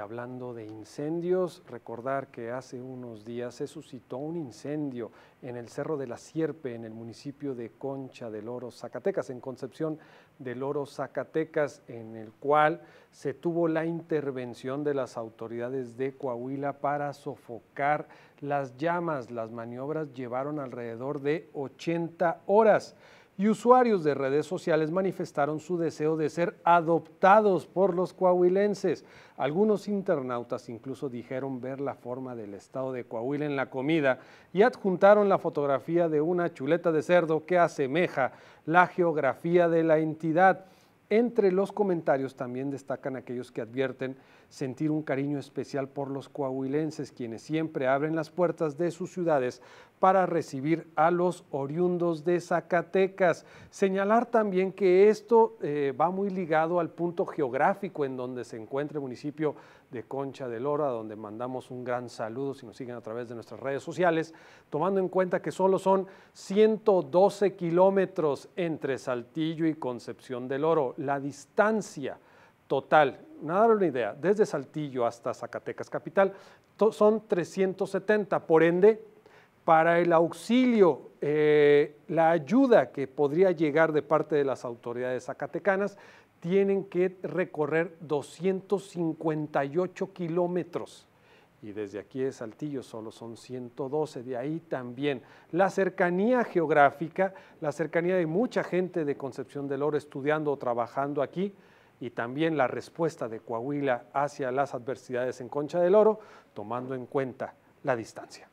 hablando de incendios, recordar que hace unos días se suscitó un incendio en el Cerro de la Sierpe, en el municipio de Concha del Oro, Zacatecas, en Concepción del Oro, Zacatecas, en el cual se tuvo la intervención de las autoridades de Coahuila para sofocar las llamas. Las maniobras llevaron alrededor de 80 horas y usuarios de redes sociales manifestaron su deseo de ser adoptados por los coahuilenses. Algunos internautas incluso dijeron ver la forma del estado de Coahuila en la comida y adjuntaron la fotografía de una chuleta de cerdo que asemeja la geografía de la entidad. Entre los comentarios también destacan aquellos que advierten sentir un cariño especial por los coahuilenses, quienes siempre abren las puertas de sus ciudades para recibir a los oriundos de Zacatecas. Señalar también que esto eh, va muy ligado al punto geográfico en donde se encuentra el municipio de Concha del Oro, a donde mandamos un gran saludo si nos siguen a través de nuestras redes sociales, tomando en cuenta que solo son 112 kilómetros entre Saltillo y Concepción del Oro la distancia total, nada una idea, desde Saltillo hasta Zacatecas Capital, son 370. Por ende, para el auxilio, eh, la ayuda que podría llegar de parte de las autoridades zacatecanas, tienen que recorrer 258 kilómetros y desde aquí de Saltillo solo son 112, de ahí también. La cercanía geográfica, la cercanía de mucha gente de Concepción del Oro estudiando o trabajando aquí, y también la respuesta de Coahuila hacia las adversidades en Concha del Oro, tomando en cuenta la distancia.